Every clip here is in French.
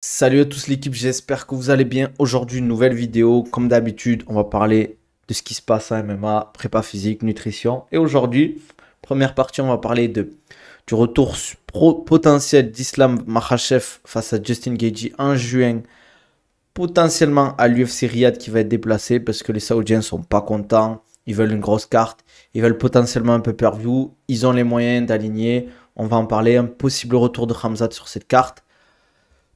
Salut à tous l'équipe, j'espère que vous allez bien. Aujourd'hui, une nouvelle vidéo. Comme d'habitude, on va parler de ce qui se passe à MMA, prépa physique, nutrition. Et aujourd'hui, première partie, on va parler de, du retour potentiel d'Islam Mahachev face à Justin Gaethje en juin. Potentiellement à l'UFC Riyadh qui va être déplacé parce que les Saoudiens sont pas contents. Ils veulent une grosse carte. Ils veulent potentiellement un peu per view. Ils ont les moyens d'aligner. On va en parler. Un possible retour de Hamzat sur cette carte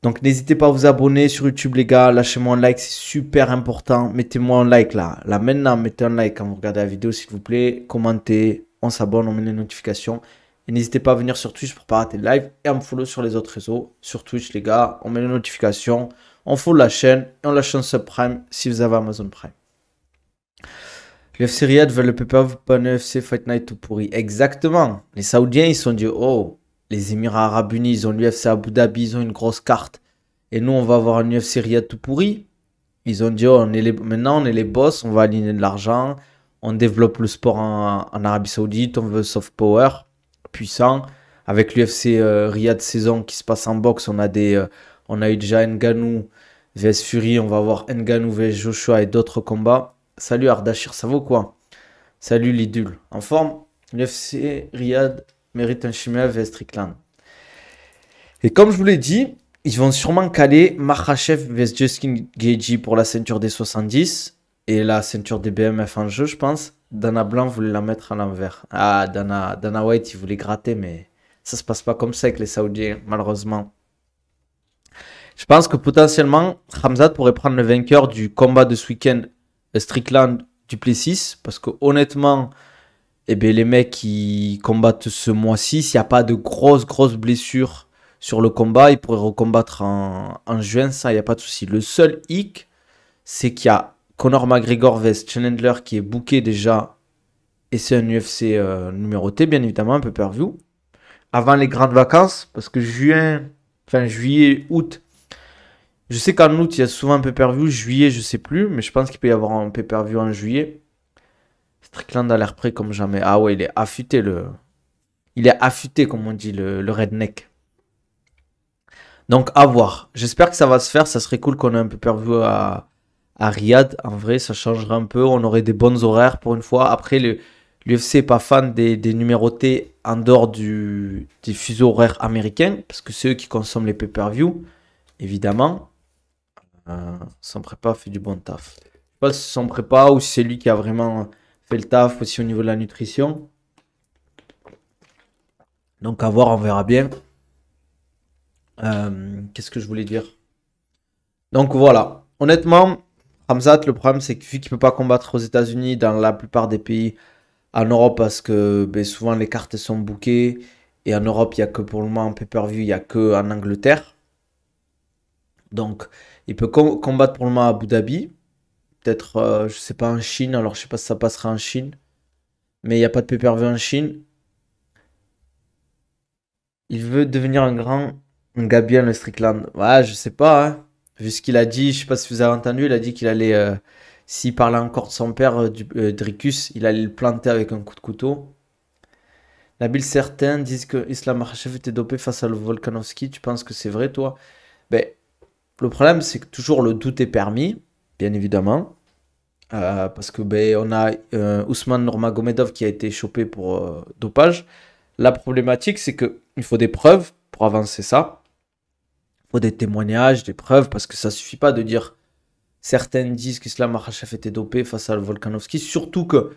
donc n'hésitez pas à vous abonner sur YouTube les gars, lâchez-moi un like, c'est super important. Mettez-moi un like là, là maintenant, mettez un like quand vous regardez la vidéo s'il vous plaît, commentez, on s'abonne, on met les notifications. Et n'hésitez pas à venir sur Twitch pour pas rater le live et à me follow sur les autres réseaux. Sur Twitch les gars, on met les notifications, on follow la chaîne et on lâche un subprime si vous avez Amazon Prime. Le FC veut le PPA, pas un FC Fight Night tout pourri. Exactement, les Saoudiens ils sont dit oh les Émirats Arabes Unis, ils ont l'UFC Abu Dhabi, ils ont une grosse carte. Et nous, on va avoir un UFC Riyad tout pourri. Ils ont dit, oh, on est les... maintenant, on est les boss, on va aligner de l'argent, on développe le sport en, Arabie Saoudite, on veut soft power, puissant. Avec l'UFC Riyadh euh, Riyad saison qui se passe en boxe, on a, des, euh, on a eu déjà Nganou vs Fury, on va avoir Nganou vs Joshua et d'autres combats. Salut Ardashir, ça vaut quoi Salut l'idule. En forme, l'UFC Riyad mérite un Shimev et Strickland. Et comme je vous l'ai dit, ils vont sûrement caler Makhachev vs Justin Gagey pour la ceinture des 70 et la ceinture des BMF en jeu, je pense. Dana Blanc voulait la mettre à l'envers. Ah, Dana, Dana White, il voulait gratter, mais ça se passe pas comme ça avec les Saoudiens, malheureusement. Je pense que potentiellement, Hamzat pourrait prendre le vainqueur du combat de ce week-end Strickland 6 parce que honnêtement, et eh bien, les mecs qui combattent ce mois-ci, s'il n'y a pas de grosses, grosses blessures sur le combat, ils pourraient recombattre en, juin, ça, il n'y a pas de souci. Le seul hic, c'est qu'il y a Conor McGregor vs Chandler qui est booké déjà, et c'est un UFC euh, numéroté, bien évidemment, un peu per view, avant les grandes vacances, parce que juin, enfin juillet, août, je sais qu'en août, il y a souvent un peu per view juillet, je sais plus, mais je pense qu'il peut y avoir un peu per view en juillet. Strickland a l'air prêt comme jamais. Ah ouais, il est affûté le. Il est affûté, comme on dit, le, le redneck. Donc à voir. J'espère que ça va se faire. Ça serait cool qu'on ait un peu perdu à, à Riyad. En vrai, ça changerait un peu. On aurait des bons horaires pour une fois. Après, l'UFC n'est pas fan des, numérotés en dehors du, des fuseaux horaires américains, parce que c'est eux qui consomment les pay-per-view, évidemment. Euh, son prépa fait du bon taf. Je sais pas si son prépa ou si c'est lui qui a vraiment le taf aussi au niveau de la nutrition. Donc à voir, on verra bien. Euh, qu'est-ce que je voulais dire Donc voilà, honnêtement, Hamzat, le problème c'est que vu qu'il peut pas combattre aux États-Unis, dans la plupart des pays en Europe, parce que ben, souvent les cartes sont bouquées et en Europe, il n'y a que pour le moment en pay-per-view, il n'y a que en Angleterre. Donc il peut combattre pour le moment à Abu Dhabi, peut-être, je euh, je sais pas, en Chine. Alors, je sais pas si ça passera en Chine. Mais il n'y a pas de pay en Chine. Il veut devenir un grand, un le Strickland. Ouais, je sais pas. Hein. Vu ce qu'il a dit, je sais pas si vous avez entendu, il a dit qu'il allait, euh, s'il parlait encore de son père, euh, Dricus, il allait le planter avec un coup de couteau. Nabil, certains disent que Islam Makhachev était dopé face à Volkanovski. Tu penses que c'est vrai, toi ben, Le problème, c'est que toujours le doute est permis bien évidemment. Euh, parce que ben, on a euh, Ousmane Normagomedov qui a été chopé pour euh, dopage. La problématique, c'est que faut des preuves pour avancer ça. Il faut des témoignages, des preuves, parce que ça ne suffit pas de dire certains disent qu'Islam Makhachev était dopé face à Volkanovski. Surtout que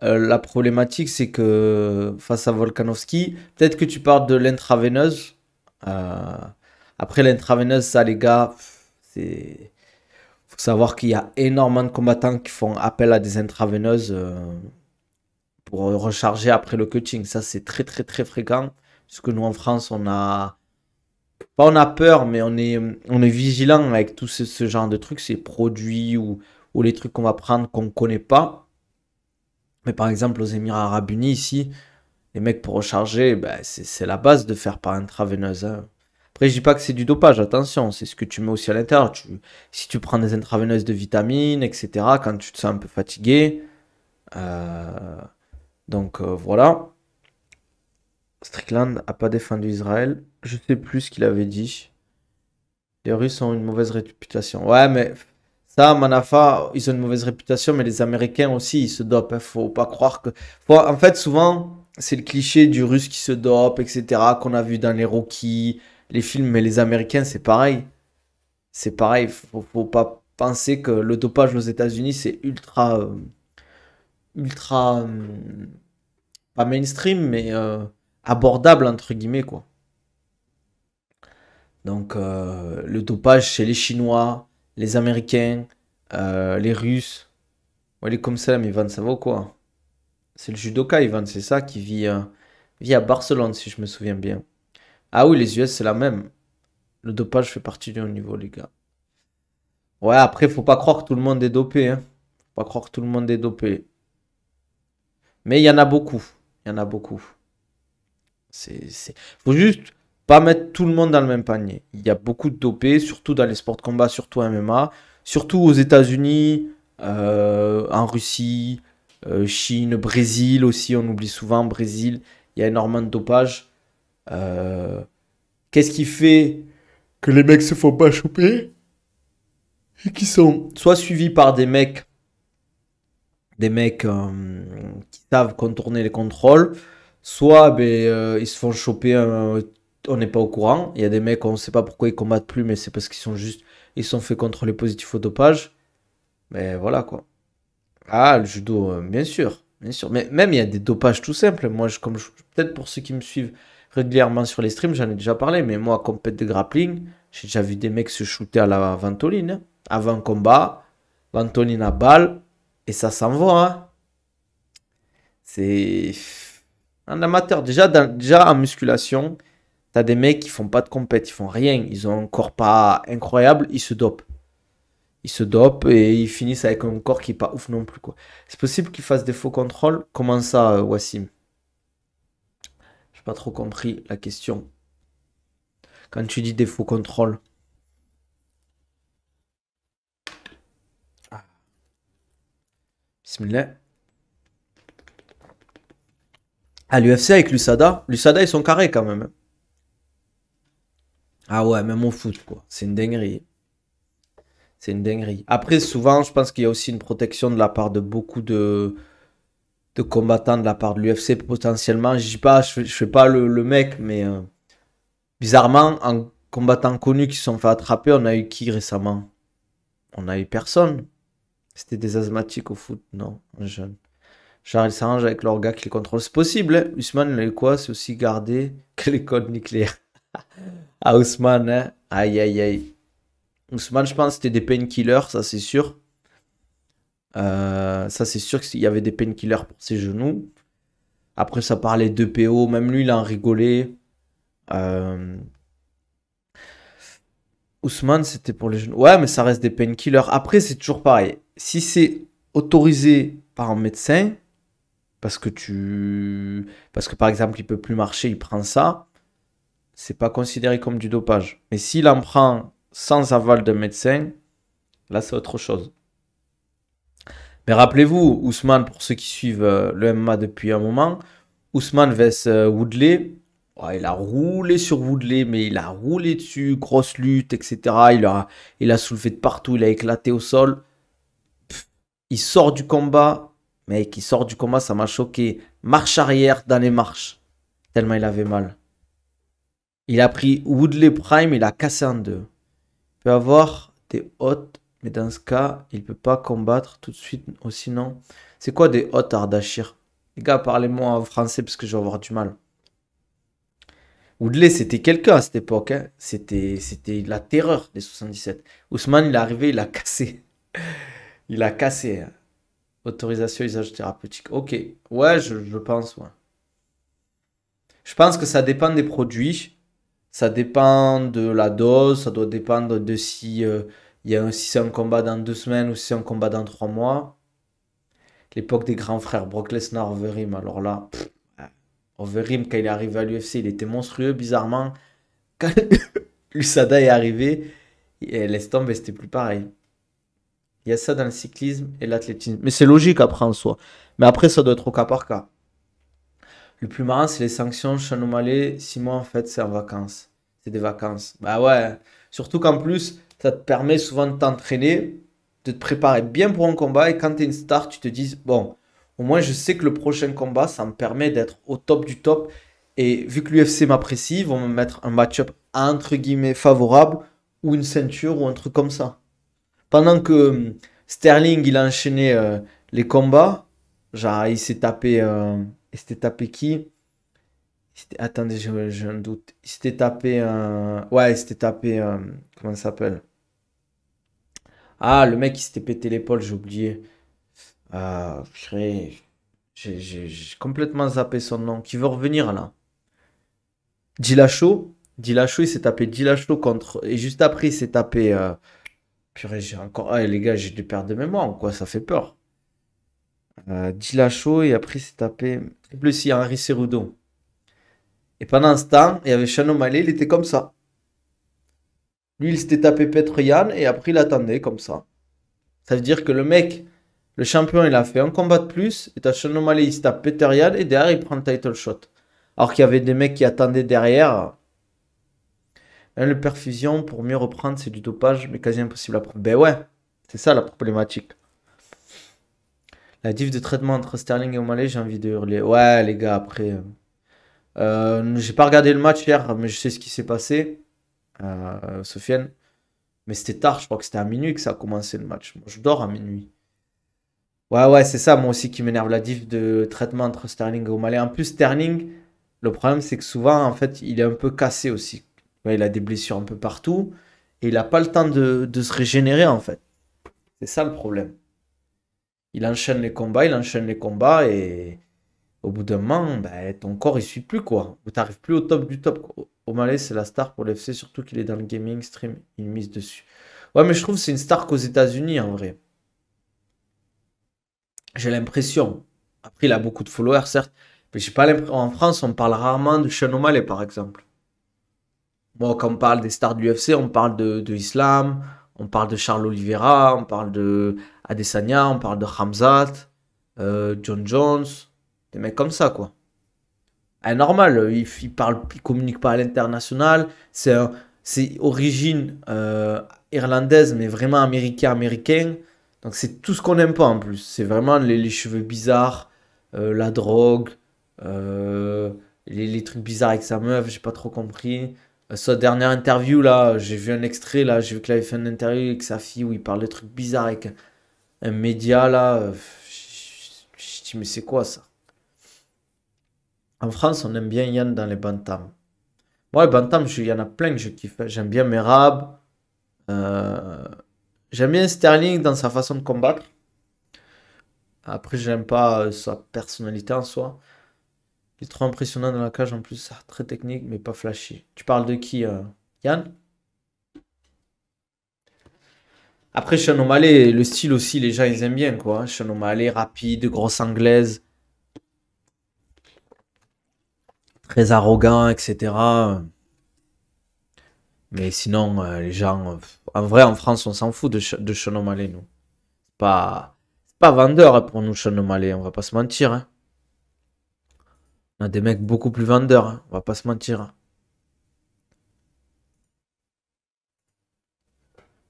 la problématique, c'est que face à Volkanovski, peut-être que tu parles de l'intraveineuse. après l'intraveineuse, ça les gars, c'est faut savoir qu'il y a énormément de combattants qui font appel à des intraveineuses euh, pour recharger après le coaching. Ça, c'est très, très, très fréquent. Parce que nous, en France, on a. Pas on a peur, mais on est, on est vigilant avec tout ce, genre de trucs, ces produits ou, les trucs qu'on va prendre qu'on ne connaît pas. Mais par exemple, aux Émirats Arabes Unis, ici, les mecs pour recharger, ben, c'est la base de faire par intraveineuse. Hein je dis pas que c'est du dopage, attention, c'est ce que tu mets aussi à l'intérieur. si tu prends des intraveineuses de vitamines, etc., quand tu te sens un peu fatigué. Euh, donc euh, voilà. Strickland n'a pas défendu Israël. Je sais plus ce qu'il avait dit. Les Russes ont une mauvaise réputation. Ouais, mais ça, Manafa, ils ont une mauvaise réputation, mais les Américains aussi, ils se dopent. ne Faut pas croire que. En fait, souvent, c'est le cliché du Russe qui se dope, etc., qu'on a vu dans les rookies, les films, mais les Américains, c'est pareil. C'est pareil, faut, faut pas penser que le dopage aux États-Unis, c'est ultra. Euh, ultra. Euh, pas mainstream, mais euh, abordable, entre guillemets, quoi. Donc, le dopage chez les Chinois, les Américains, les Russes. Ouais, il est comme ça, mais Van ça vaut quoi C'est le judoka, Ivan, c'est ça, qui vit, vit à Barcelone, si je me souviens bien. Ah oui, les US, c'est la même. Le dopage fait partie du haut niveau, les gars. Ouais, après, faut pas croire que tout le monde est dopé. Hein. Faut pas croire que tout le monde est dopé. Mais il y en a beaucoup. Il y en a beaucoup. C'est, Faut juste pas mettre tout le monde dans le même panier. Il y a beaucoup de dopés, surtout dans les sports de combat, surtout MMA, surtout aux États-Unis, euh, en Russie, euh, Chine, Brésil aussi, on oublie souvent Brésil. Il y a énormément de dopage. Euh, qu'est-ce qui fait que les mecs se font pas choper et qui sont soit suivis par des mecs des mecs euh, qui savent contourner les contrôles, soit ben, euh, ils se font choper, on n'est pas au courant. Il y a des mecs, on ne sait pas pourquoi ils combattent plus, mais c'est parce qu'ils sont juste, ils sont faits contrôler positifs au dopage. Mais voilà quoi. Ah, le judo, bien sûr, bien sûr. Mais même il y a des dopages tout simples. Moi, comme peut-être pour ceux qui me suivent, régulièrement sur les streams, j'en ai déjà parlé, mais moi, compète de grappling, j'ai déjà vu des mecs se shooter à la ventoline. Hein. Avant combat, ventoline à balle, et ça s'en va. Hein. C'est. Un amateur, déjà, déjà en musculation, t'as des mecs qui font pas de compète, ils font rien, ils ont un corps pas incroyable, ils se dopent. Ils se dopent et ils finissent avec un corps qui est pas ouf non plus. quoi. C'est possible qu'ils fassent des faux contrôles. Comment ça, euh, Wassim pas trop compris la question. Quand tu dis défaut contrôle. Ah. À ah, l'UFC avec l'USADA, l'USADA ils sont carrés quand même. Hein. Ah ouais, même au foot quoi. C'est une dinguerie. C'est une dinguerie. Après, souvent, je pense qu'il y a aussi une protection de la part de beaucoup de, de combattants de la part de l'UFC potentiellement. Je dis pas, je, ne fais pas le, mec, mais euh, bizarrement, en combattant connu qui se sont fait attraper, on a eu qui récemment On a eu personne. C'était des asthmatiques au foot, non, jeune. Genre, ils s'arrangent avec leur gars qui les contrôle. C'est possible, hein Ousmane, il a eu quoi C'est aussi gardé que les codes nucléaires. ah, Ousmane, hein Aïe, aïe, aïe. Ousmane, je pense c'était des painkillers, ça c'est sûr. Euh, ça, c'est sûr qu'il y avait des painkillers pour ses genoux. Après, ça parlait de PO. Même lui, il en rigolait. Euh... Ousmane, c'était pour les genoux. Ouais, mais ça reste des painkillers. Après, c'est toujours pareil. Si c'est autorisé par un médecin, parce que tu. Parce que par exemple, il peut plus marcher, il prend ça, c'est pas considéré comme du dopage. Mais s'il en prend sans aval de médecin, là, c'est autre chose. Mais rappelez-vous, Ousmane, pour ceux qui suivent euh, le MMA depuis un moment, Ousmane vs euh, Woodley, il a roulé sur Woodley, mais il a roulé dessus, grosse lutte, etc. Il a, il soulevé de partout, il a éclaté au sol. il sort du combat, mec, il sort du combat, ça m'a choqué. Marche arrière dans les marches, tellement il avait mal. Il a pris Woodley Prime, il a cassé en deux. Il peut avoir des hautes mais dans ce cas, il ne peut pas combattre tout de suite. sinon, c'est quoi des hotards d'Achir Les gars, parlez-moi en français parce que je vais avoir du mal. Oudley, c'était quelqu'un à cette époque. Hein. C'était, c'était la terreur des 77. Ousmane, il est arrivé, il a cassé. il a cassé. Hein. Autorisation usage thérapeutique. Ok. Ouais, je, pense. Je pense que ça dépend des produits. Ça dépend de la dose. Ça doit dépendre de si euh, il y a aussi si un combat dans deux semaines ou si c'est un combat dans trois mois. L'époque des grands frères, Brock Lesnar, Overeem. Alors là, ah, overim quand il est arrivé à l'UFC, il était monstrueux, bizarrement. Quand Usada est arrivé, et eh, laisse c'était plus pareil. Il y a ça dans le cyclisme et l'athlétisme. Mais c'est logique après en soi. Mais après, ça doit être au cas par cas. Le plus marrant, c'est les sanctions. Chanomale, six mois en fait, c'est en vacances. C'est des vacances. Bah ouais. Surtout qu'en plus, ça te permet souvent de t'entraîner, de te préparer bien pour un combat. Et quand tu es une star, tu te dis, bon, au moins je sais que le prochain combat, ça me permet d'être au top du top. Et vu que l'UFC m'apprécie, ils vont me mettre un match-up entre guillemets favorable ou une ceinture ou un truc comme ça. Pendant que euh, Sterling, il a enchaîné euh, les combats, genre il s'est tapé, euh, il s'était tapé qui Attendez, j'ai un doute. Il s'était tapé un. Ouais, il s'était tapé. Comment ça s'appelle ah, le mec, il s'était pété l'épaule, j'ai oublié. Ah, j'ai, complètement zappé son nom. Qui veut revenir là Dilacho Dilacho, il s'est tapé Dilacho contre. Et juste après, il s'est tapé. Euh, purée, j'ai encore. Ah, les gars, j'ai des pertes de mémoire quoi Ça fait peur. Euh, Dilacho, et après, il s'est tapé. y a Henri Cerudo. Et pendant ce temps, il y avait Shannon Malé, il était comme ça. Lui, il s'était tapé Petrian et après, il attendait comme ça. Ça veut dire que le mec, le champion, il a fait un combat de plus. Et Tachan O'Malley, il se tape Petriane et derrière, il prend le title shot. Alors qu'il y avait des mecs qui attendaient derrière. Hein, le perfusion, pour mieux reprendre, c'est du dopage, mais quasi impossible à prendre. Ben ouais, c'est ça la problématique. La diff de traitement entre Sterling et O'Malley, j'ai envie de hurler. Ouais, les gars, après. Euh, euh, j'ai pas regardé le match hier, mais je sais ce qui s'est passé. Euh, Sofiane. Mais c'était tard, je crois que c'était à minuit que ça a commencé le match. Moi, je dors à minuit. Ouais, ouais, c'est ça, moi aussi, qui m'énerve la diff de traitement entre Sterling et O'Malley. En plus, Sterling, le problème, c'est que souvent, en fait, il est un peu cassé aussi. il a des blessures un peu partout et il n'a pas le temps de, se régénérer, en fait. C'est ça le problème. Il enchaîne les combats, il enchaîne les combats et au bout d'un moment, ben, ton corps il suit plus quoi. Tu n'arrives plus au top du top. Quoi. O'Malley, c'est la star pour l'FC, surtout qu'il est dans le gaming stream, il mise dessus. Ouais, mais je trouve c'est une star qu'aux États-Unis en vrai. J'ai l'impression. Après, il a beaucoup de followers, certes, mais j'ai pas l'impression. En France, on parle rarement de Sean O'Malley, par exemple. Bon, quand on parle des stars de l'UFC, on parle de, Islam, on parle de Charles Oliveira, on parle de Adesanya, on parle de Hamzat, euh, John Jones, des mecs comme ça, quoi est ah, normal, euh, il, il parle, il communique pas à l'international, c'est c'est origine euh, irlandaise, mais vraiment américain-américain. Donc c'est tout ce qu'on n'aime pas en plus. C'est vraiment les, cheveux bizarres, euh, la drogue, les, trucs bizarres avec sa meuf, j'ai pas trop compris. sa dernière interview là, j'ai vu un extrait là, j'ai vu qu'il avait fait une interview avec sa fille où il parlait de trucs bizarres avec un, média là. Je dis mais c'est quoi ça en France, on aime bien Yann dans les bantams. Moi, les bantams, il y en a plein que je kiffe. J'aime bien Merab. Euh, j'aime bien Sterling dans sa façon de combattre. Après, j'aime pas euh, sa personnalité en soi. Il est trop impressionnant dans la cage en plus, très technique mais pas flashy. Tu parles de qui, euh, Yann Après, Shannon O'Malley, le style aussi, les gens ils aiment bien quoi. Hein. Shannon rapide, grosse anglaise. très arrogant, etc. Mais sinon, euh, les gens. Euh, en vrai, en France, on s'en fout de, de Sean nous. C'est pas, pas vendeur hein, pour nous, Sean O'Malley, on va pas se mentir. Hein. On a des mecs beaucoup plus vendeurs, hein, on va pas se mentir.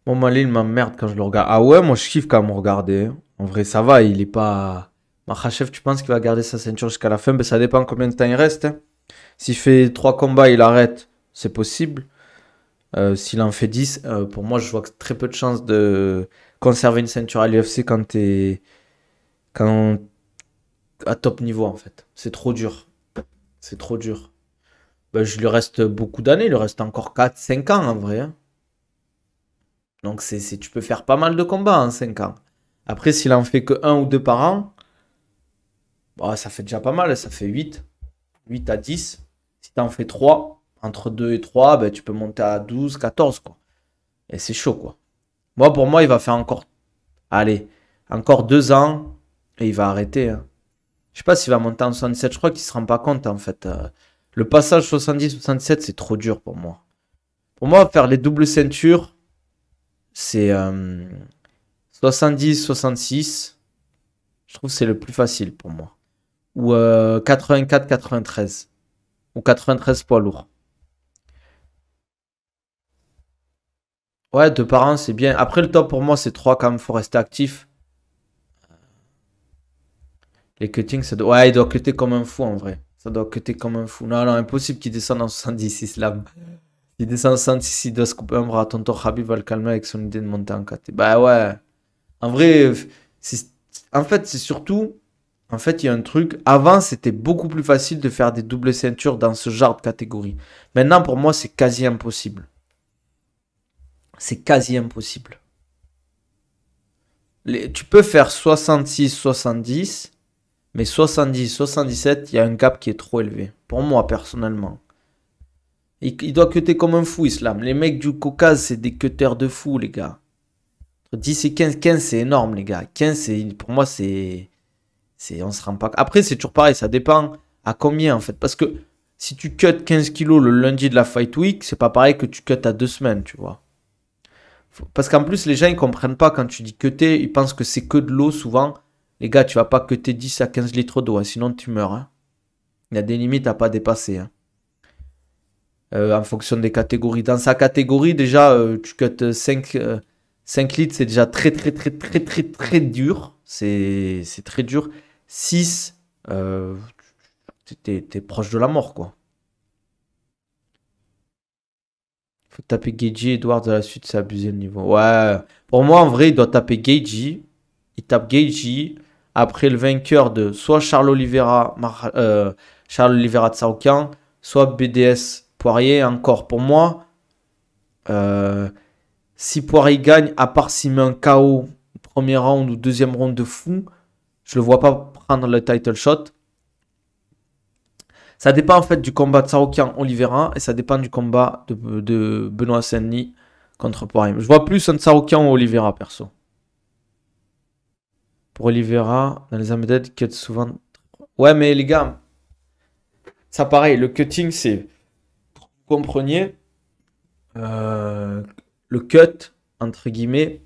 Mon Malin il m'emmerde quand je le regarde. Ah ouais, moi je kiffe quand me regarder. En vrai, ça va, il est pas. Mahachev, tu penses qu'il va garder sa ceinture jusqu'à la fin Mais ben, ça dépend combien de temps il reste. S'il fait 3 combats, il arrête, c'est possible. Euh, s'il en fait 10, euh, pour moi, je vois que très peu de chances de conserver une ceinture à l'UFC quand es quand à top niveau en fait. C'est trop dur. C'est trop dur. Ben, je lui reste beaucoup d'années, il lui reste encore 4-5 ans en vrai. Hein. Donc c'est tu peux faire pas mal de combats en 5 ans. Après, s'il en fait que 1 ou 2 par an, bah, ça fait déjà pas mal, ça fait 8. 8 à 10. Si t'en en fais 3, entre 2 et 3, ben, tu peux monter à 12, 14. Quoi. Et c'est chaud. quoi. Moi, pour moi, il va faire encore. Allez, encore 2 ans et il va arrêter. Hein. Je sais pas s'il va monter en 77, Je crois qu'il ne se rend pas compte en fait. Euh. le passage 70-67, c'est trop dur pour moi. Pour moi, faire les doubles ceintures, c'est 70-66. Euh, je trouve que c'est le plus facile pour moi. Ou 84-93. Euh, ou 93 poids lourds. Ouais, deux parents c'est bien. Après, le top pour moi, c'est trois quand même, faut rester actif. Les cuttings, ça doit... Ouais, il doit cutter comme un fou en vrai. Ça doit cutter comme un fou. Non, non, impossible qu'il descende en 76 lames. Il descend en 76, il doit se couper un bras. Tonton Habib va le calmer avec son idée de monter en 4. Bah ouais. En vrai, c'est… en fait, c'est surtout en fait, il y a un truc. Avant, c'était beaucoup plus facile de faire des doubles ceintures dans ce genre de catégorie. Maintenant, pour moi, c'est quasi impossible. C'est quasi impossible. Les... tu peux faire 66-70, mais 70-77, il y a un gap qui est trop élevé. Pour moi, personnellement. Il, doit cutter comme un fou, Islam. Les mecs du Caucase, c'est des cutters de fous, les gars. 10 et 15, 15, c'est énorme, les gars. 15, pour moi, c'est c'est, on se rend pas. Après, c'est toujours pareil, ça dépend à combien en fait. Parce que si tu cut 15 kilos le lundi de la fight week, c'est pas pareil que tu cuts à deux semaines, tu vois. Parce qu'en plus, les gens ils comprennent pas quand tu dis cutter, ils pensent que c'est que de l'eau souvent. Les gars, tu vas pas cutter 10 à 15 litres d'eau, hein, sinon tu meurs. Hein. Il y a des limites à pas dépasser. Hein. Euh, en fonction des catégories. Dans sa catégorie, déjà, euh, tu cuts 5, 5 litres, c'est déjà très, très, très, très, très, très dur. C'est très dur. 6, euh, t'es, proche de la mort, quoi. Faut taper Geiji Edwards à la suite, c'est abusé le niveau. Ouais, pour moi, en vrai, il doit taper Geiji. Il tape Geiji Après le vainqueur de soit Charles Oliveira, euh, Charles Oliveira de soit BDS Poirier. Encore pour moi, euh, si Poirier gagne, à part s'il met un KO premier round ou deuxième round de fou, je le vois pas dans le title shot. Ça dépend en fait du combat de Sarokian olivera et ça dépend du combat de, Benoît saint contre Poirier. Je vois plus un Sarokian ou Olivera perso. Pour Olivera dans les Ameded, cut souvent. Ouais, mais les gars, ça pareil, le cutting c'est. Vous compreniez euh, le cut, entre guillemets,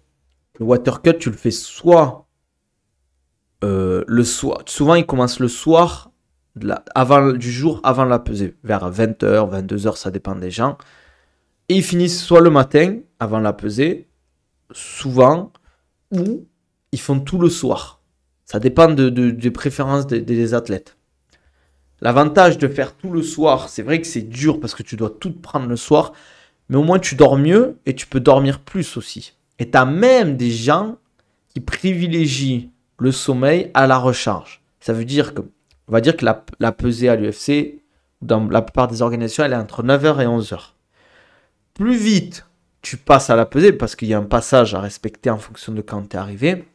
le water cut, tu le fais soit euh, le soir. Souvent, ils commencent le soir, avant, du jour avant la pesée, vers 20h, 22h, ça dépend des gens. Et ils finissent soit le matin, avant la pesée, souvent, ou ils font tout le soir. Ça dépend de, des préférences des, des athlètes. L'avantage de faire tout le soir, c'est vrai que c'est dur parce que tu dois tout prendre le soir, mais au moins tu dors mieux et tu peux dormir plus aussi. Et tu as même des gens qui privilégient le sommeil à la recharge. Ça veut dire que, on va dire que la, pesée à l'UFC, dans la plupart des organisations, elle est entre 9h et 11h. Plus vite tu passes à la pesée, parce qu'il y a un passage à respecter en fonction de quand tu es arrivé,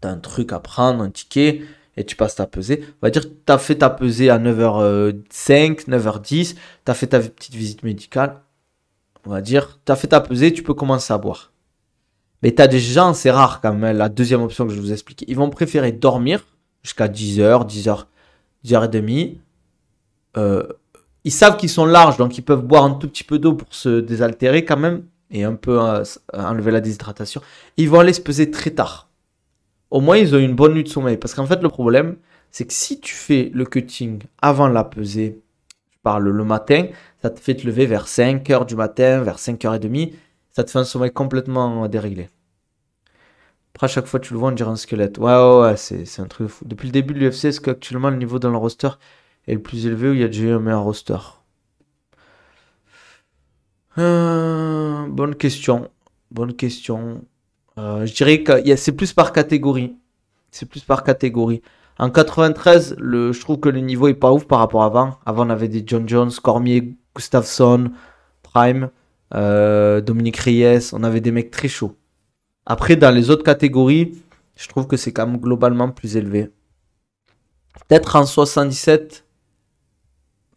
tu as un truc à prendre, un ticket, et tu passes ta pesée. On va dire que tu as fait ta pesée à 9 h 5 9h10, tu as fait ta petite visite médicale. On va dire, tu as fait ta pesée, tu peux commencer à boire. Mais t'as des gens, c'est rare quand même, la deuxième option que je vous explique. Ils vont préférer dormir jusqu'à 10h, 10h, 10h30. ils savent qu'ils sont larges, donc ils peuvent boire un tout petit peu d'eau pour se désaltérer quand même et un peu euh, enlever la déshydratation. Ils vont aller se peser très tard. Au moins, ils ont une bonne nuit de sommeil. Parce qu'en fait, le problème, c'est que si tu fais le cutting avant la pesée, je parle le matin, ça te fait te lever vers 5h du matin, vers 5h30 ça te fait un sommeil complètement déréglé. Après, à chaque fois, que tu le vois, on dirait un squelette. Ouais, ouais, ouais, c'est un truc fou. Depuis le début de l'UFC, est-ce qu'actuellement, le niveau dans le roster est le plus élevé ou il y a déjà eu un meilleur roster euh, Bonne question. Bonne question. Euh, je dirais que c'est plus par catégorie. C'est plus par catégorie. En 93, le, je trouve que le niveau est pas ouf par rapport à avant. Avant, on avait des John Jones, Cormier, Gustafsson, Prime. Euh, Dominique Reyes, on avait des mecs très chauds. Après, dans les autres catégories, je trouve que c'est quand même globalement plus élevé. Peut-être en 77,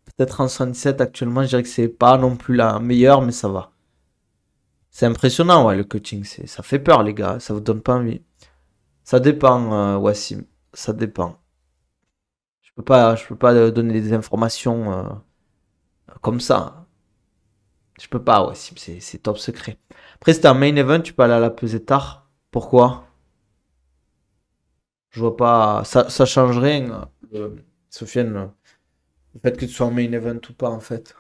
peut-être en 77 actuellement, je dirais que c'est pas non plus la meilleure, mais ça va. C'est impressionnant, ouais, le coaching, ça fait peur, les gars, ça vous donne pas envie. Ça dépend, euh, Wassim, ça dépend. Je peux pas, je peux pas donner des informations euh, comme ça. Je peux pas, ouais, c'est top secret. Après, c'est un main event, tu peux aller à la peser tard. Pourquoi Je vois pas. Ça, change rien, euh, Sofiane, le fait que tu sois en main event ou pas, en fait.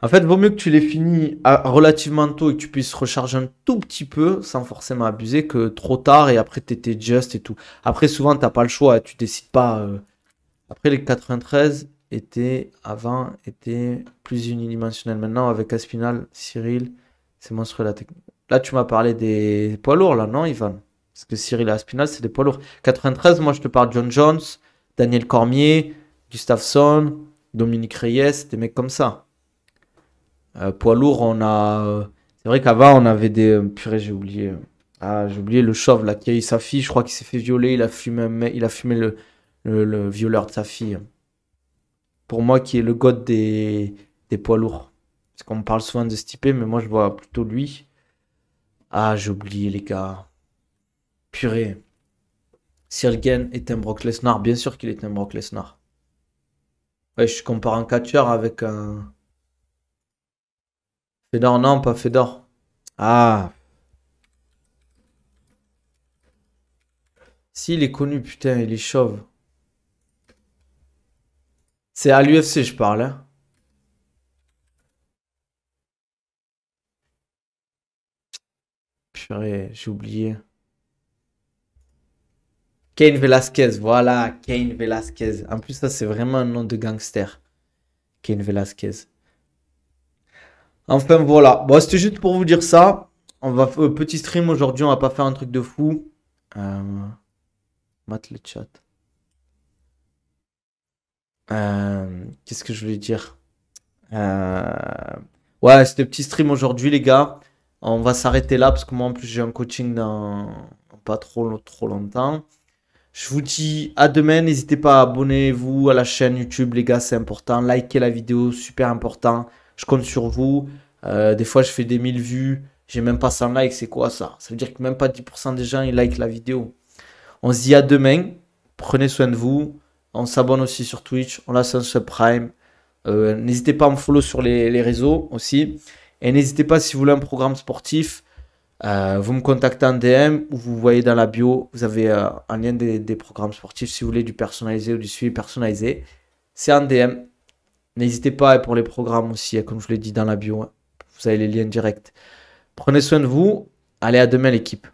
En fait, vaut mieux que tu les finis euh, relativement tôt et que tu puisses recharger un tout petit peu sans forcément abuser que trop tard et après t'étais just et tout. Après, souvent, t'as pas le choix, tu décides pas. Euh. Après les 93, était, avant, était plus unidimensionnel. Maintenant, avec Aspinal, Cyril, c'est monstrueux la technique. Là, tu m'as parlé des poids lourds, là, non, Ivan Parce que Cyril et Aspinal, c'est des poids lourds. 93, moi, je te parle John Jones, Daniel Cormier, Gustafsson, Dominique Reyes, des mecs comme ça. Euh, poids lourds, on a. Euh, c'est vrai qu'avant, on avait des. Euh, purée, j'ai oublié. Ah, j'ai oublié le chauve, là, qui a eu sa fille, je crois qu'il s'est fait violer, il a fumé, il a fumé le, le, le violeur de sa fille pour moi, qui est le god des, des poids lourds. Parce qu'on parle souvent de Stipe, mais moi, je vois plutôt lui. Ah, j'ai oublié, les gars. Purée. Sirgen est un Brock Lesnar. Bien sûr qu'il est un Brock Lesnar. Ouais, je compare un catcheur avec un. Fedor, non, pas Fedor. Ah. Si, il est connu, putain, il est chauve. C'est à l'UFC, je parle. Hein. j'ai oublié. Kane Velasquez, voilà, Kane Velasquez. En plus, ça, c'est vraiment un nom de gangster. Kane Velasquez. Enfin, voilà. Bon, c'était juste pour vous dire ça. On va euh, petit stream aujourd'hui, on va pas faire un truc de fou. Euh... le chat. Euh, qu'est-ce que je voulais dire euh... Ouais, c'était petit stream aujourd'hui, les gars. On va s'arrêter là parce que moi, en plus, j'ai un coaching dans pas trop, trop longtemps. Je vous dis à demain. N'hésitez pas à abonner vous à la chaîne YouTube, les gars, c'est important. Likez la vidéo, super important. Je compte sur vous. Euh, des fois, je fais des 1000 vues. J'ai même pas 100 likes. C'est quoi ça Ça veut dire que même pas 10% des gens, ils likent la vidéo. On se dit à demain. Prenez soin de vous. On s'abonne aussi sur Twitch. On lance un subprime. Euh, n'hésitez pas à me follow sur les, réseaux aussi. Et n'hésitez pas, si vous voulez un programme sportif, euh, vous me contactez en DM ou vous voyez dans la bio, vous avez euh, un lien des, programmes sportifs si vous voulez du personnalisé ou du suivi personnalisé. C'est en DM. N'hésitez pas pour les programmes aussi, hein, comme je l'ai dit dans la bio. Hein, vous avez les liens directs. Prenez soin de vous. Allez à demain l'équipe.